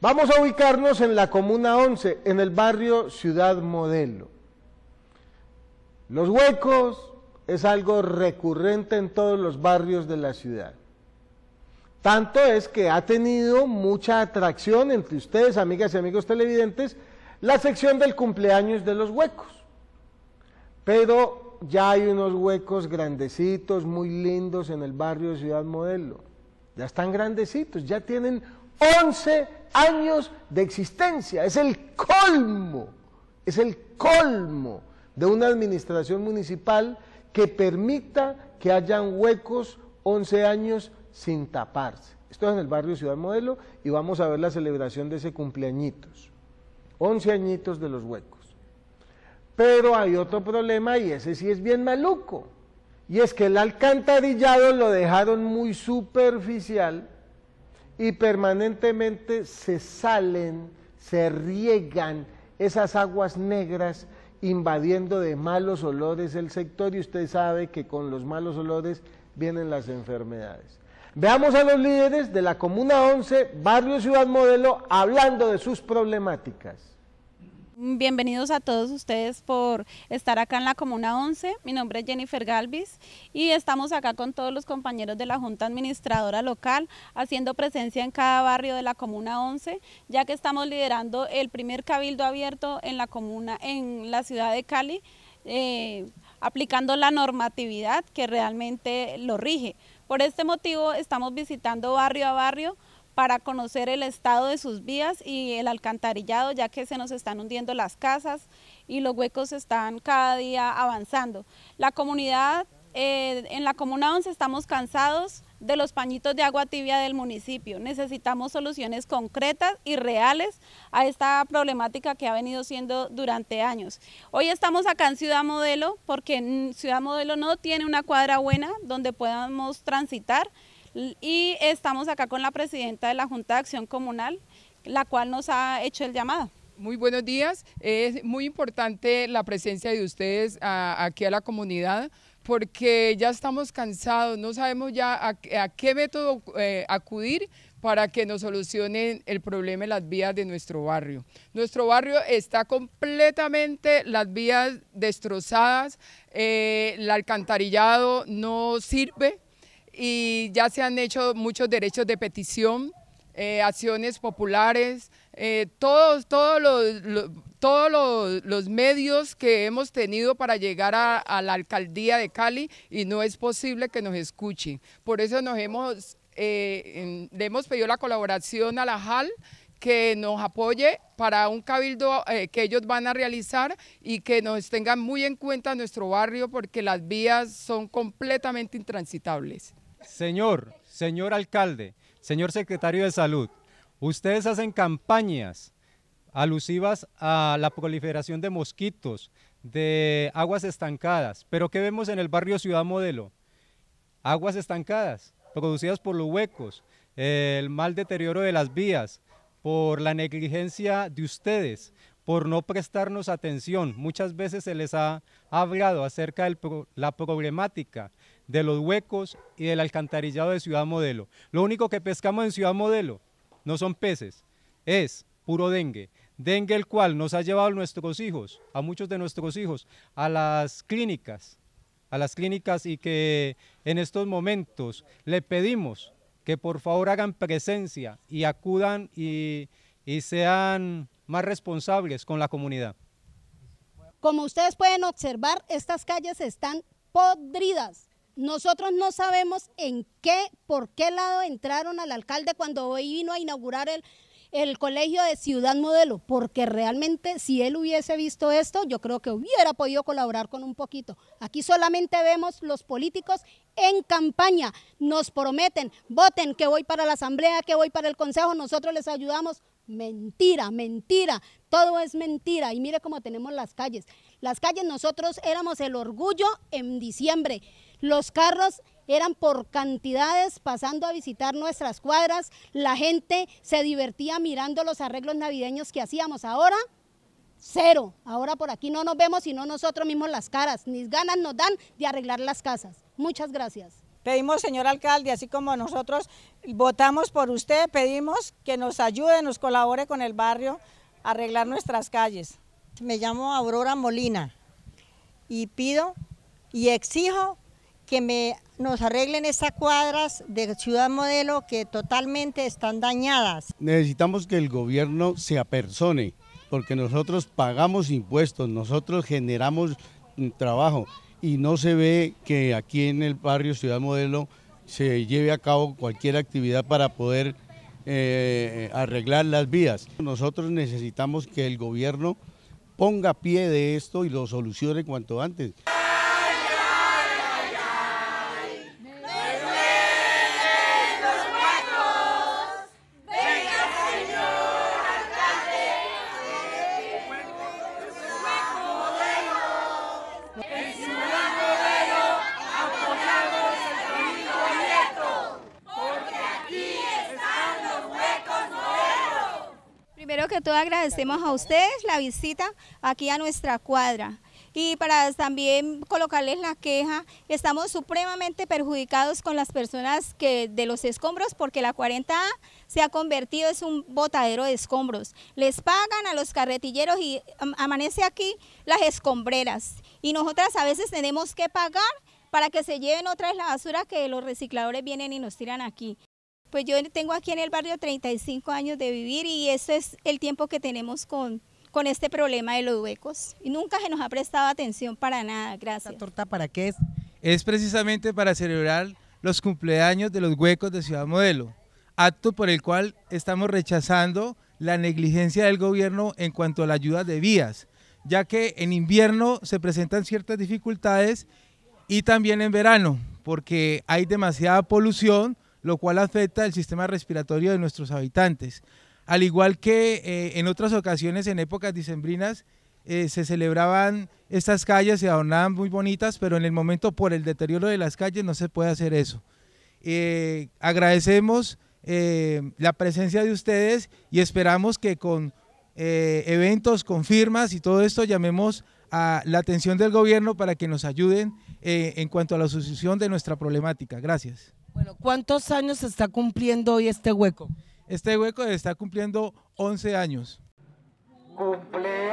Vamos a ubicarnos en la Comuna 11, en el barrio Ciudad Modelo. Los huecos es algo recurrente en todos los barrios de la ciudad. Tanto es que ha tenido mucha atracción entre ustedes, amigas y amigos televidentes, la sección del cumpleaños de los huecos. Pero ya hay unos huecos grandecitos, muy lindos en el barrio Ciudad Modelo. Ya están grandecitos, ya tienen 11 años de existencia. Es el colmo, es el colmo de una administración municipal que permita que hayan huecos 11 años sin taparse. Esto es en el barrio Ciudad Modelo y vamos a ver la celebración de ese cumpleañitos. 11 añitos de los huecos. Pero hay otro problema y ese sí es bien maluco. Y es que el alcantarillado lo dejaron muy superficial y permanentemente se salen, se riegan esas aguas negras invadiendo de malos olores el sector y usted sabe que con los malos olores vienen las enfermedades. Veamos a los líderes de la Comuna 11, Barrio Ciudad Modelo, hablando de sus problemáticas. Bienvenidos a todos ustedes por estar acá en la Comuna 11. Mi nombre es Jennifer Galvis y estamos acá con todos los compañeros de la Junta Administradora Local haciendo presencia en cada barrio de la Comuna 11, ya que estamos liderando el primer cabildo abierto en la comuna, en la ciudad de Cali, eh, aplicando la normatividad que realmente lo rige. Por este motivo estamos visitando barrio a barrio para conocer el estado de sus vías y el alcantarillado, ya que se nos están hundiendo las casas y los huecos están cada día avanzando. La comunidad, eh, en la Comuna 11 estamos cansados de los pañitos de agua tibia del municipio. Necesitamos soluciones concretas y reales a esta problemática que ha venido siendo durante años. Hoy estamos acá en Ciudad Modelo porque Ciudad Modelo no tiene una cuadra buena donde podamos transitar. Y estamos acá con la presidenta de la Junta de Acción Comunal, la cual nos ha hecho el llamado. Muy buenos días. Es muy importante la presencia de ustedes aquí a la comunidad porque ya estamos cansados, no sabemos ya a, qué método eh, acudir para que nos solucionen el problema en las vías de nuestro barrio. Nuestro barrio está completamente las vías destrozadas, eh, el alcantarillado no sirve, y ya se han hecho muchos derechos de petición, eh, acciones populares, eh, todos, todos, los, todos los, medios que hemos tenido para llegar a, la alcaldía de Cali y no es posible que nos escuchen. Por eso nos hemos, eh, le hemos pedido la colaboración a la JAL que nos apoye para un cabildo que ellos van a realizar y que nos tengan muy en cuenta nuestro barrio porque las vías son completamente intransitables. Señor, señor alcalde, señor secretario de salud, ustedes hacen campañas alusivas a la proliferación de mosquitos, de aguas estancadas, pero ¿qué vemos en el barrio Ciudad Modelo? Aguas estancadas, producidas por los huecos, el mal deterioro de las vías, por la negligencia de ustedes, por no prestarnos atención. Muchas veces se les ha hablado acerca de la problemática de los huecos y del alcantarillado de Ciudad Modelo. Lo único que pescamos en Ciudad Modelo no son peces, es puro dengue. Dengue el cual nos ha llevado a nuestros hijos, a muchos de nuestros hijos, a las clínicas, a las clínicas y que en estos momentos le pedimos que por favor hagan presencia y acudan y, y sean más responsables con la comunidad. Como ustedes pueden observar, estas calles están podridas. Nosotros no sabemos en qué, por qué lado entraron al alcalde cuando hoy vino a inaugurar el, el colegio de Ciudad Modelo, porque realmente si él hubiese visto esto, yo creo que hubiera podido colaborar con un poquito. Aquí solamente vemos los políticos en campaña, nos prometen, voten que voy para la asamblea, que voy para el consejo, nosotros les ayudamos. Mentira, mentira, todo es mentira. Y mire cómo tenemos las calles. Las calles nosotros éramos el orgullo en diciembre. Los carros eran por cantidades pasando a visitar nuestras cuadras, la gente se divertía mirando los arreglos navideños que hacíamos. Ahora, cero. Ahora por aquí no nos vemos sino nosotros mismos las caras, ni ganas nos dan de arreglar las casas. Muchas gracias. Pedimos, señor alcalde, así como nosotros votamos por usted, pedimos que nos ayude, nos colabore con el barrio a arreglar nuestras calles. Me llamo Aurora Molina y pido y exijo que me, nos arreglen estas cuadras de Ciudad Modelo que totalmente están dañadas. Necesitamos que el gobierno se apersone, porque nosotros pagamos impuestos, nosotros generamos mm, trabajo y no se ve que aquí en el barrio Ciudad Modelo se lleve a cabo cualquier actividad para poder eh, arreglar las vías. Nosotros necesitamos que el gobierno ponga pie de esto y lo solucione cuanto antes. Primero que todos agradecemos a ustedes la visita aquí a nuestra cuadra y para también colocarles la queja, estamos supremamente perjudicados con las personas que de los escombros porque la 40A se ha convertido en un botadero de escombros. Les pagan a los carretilleros y amanece aquí las escombreras y nosotras a veces tenemos que pagar para que se lleven otra vez la basura que los recicladores vienen y nos tiran aquí pues yo tengo aquí en el barrio 35 años de vivir y ese es el tiempo que tenemos con, con este problema de los huecos. Y nunca se nos ha prestado atención para nada, gracias. ¿Esta torta para qué es? Es precisamente para celebrar los cumpleaños de los huecos de Ciudad Modelo, acto por el cual estamos rechazando la negligencia del gobierno en cuanto a la ayuda de vías, ya que en invierno se presentan ciertas dificultades y también en verano, porque hay demasiada polución, lo cual afecta el sistema respiratorio de nuestros habitantes. Al igual que eh, en otras ocasiones, en épocas dicembrinas, eh, se celebraban estas calles, se adornaban muy bonitas, pero en el momento por el deterioro de las calles no se puede hacer eso. Eh, agradecemos la presencia de ustedes y esperamos que con eventos, con firmas y todo esto llamemos a la atención del gobierno para que nos ayuden en cuanto a la solución de nuestra problemática. Gracias. Bueno, ¿cuántos años está cumpliendo hoy este hueco? Este hueco está cumpliendo 11 años. Cumple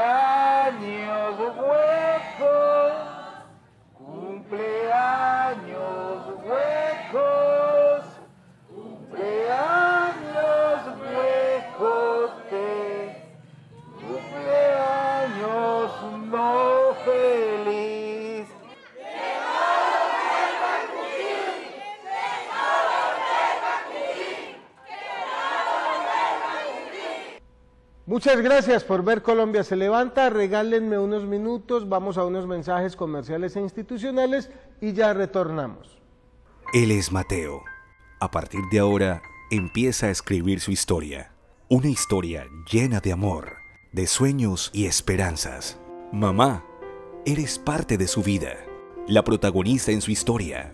Muchas gracias por ver Colombia se levanta. Regálenme unos minutos, vamos a unos mensajes comerciales e institucionales y ya retornamos. Él es Mateo. A partir de ahora empieza a escribir su historia. Una historia llena de amor, de sueños y esperanzas. Mamá, eres parte de su vida, la protagonista en su historia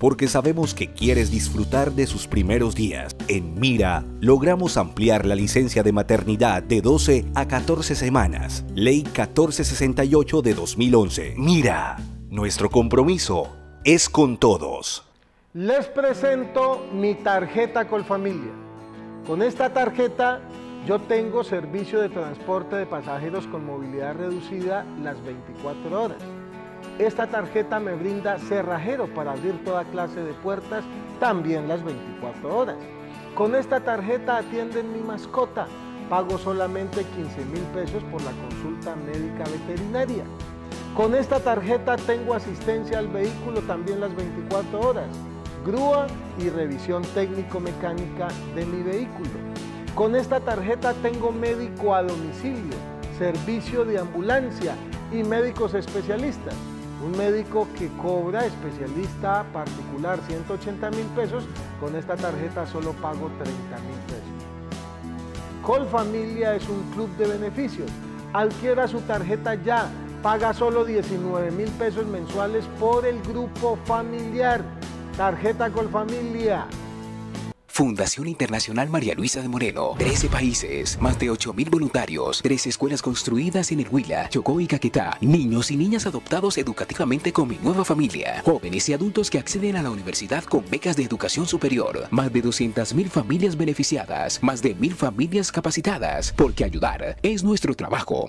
porque sabemos que quieres disfrutar de sus primeros días. En Mira, logramos ampliar la licencia de maternidad de 12 a 14 semanas, Ley 1468 de 2011. Mira, nuestro compromiso es con todos. Les presento mi tarjeta Colfamilia. Con esta tarjeta yo tengo servicio de transporte de pasajeros con movilidad reducida las 24 horas. Esta tarjeta me brinda cerrajero para abrir toda clase de puertas, también las 24 horas. Con esta tarjeta atienden mi mascota. Pago solamente 15 mil pesos por la consulta médica veterinaria. Con esta tarjeta tengo asistencia al vehículo también las 24 horas, grúa y revisión técnico-mecánica de mi vehículo. Con esta tarjeta tengo médico a domicilio, servicio de ambulancia y médicos especialistas un médico que cobra especialista particular 180 mil pesos, con esta tarjeta solo pago 30 mil pesos. Colfamilia es un club de beneficios. Adquiera su tarjeta ya. Paga solo 19 mil pesos mensuales por el grupo familiar. Tarjeta Colfamilia. Fundación Internacional María Luisa de Moreno, 13 países, más de mil voluntarios, 3 escuelas construidas en el Huila, Chocó y Caquetá, niños y niñas adoptados educativamente con mi nueva familia, jóvenes y adultos que acceden a la universidad con becas de educación superior, más de mil familias beneficiadas, más de mil familias capacitadas, porque ayudar es nuestro trabajo.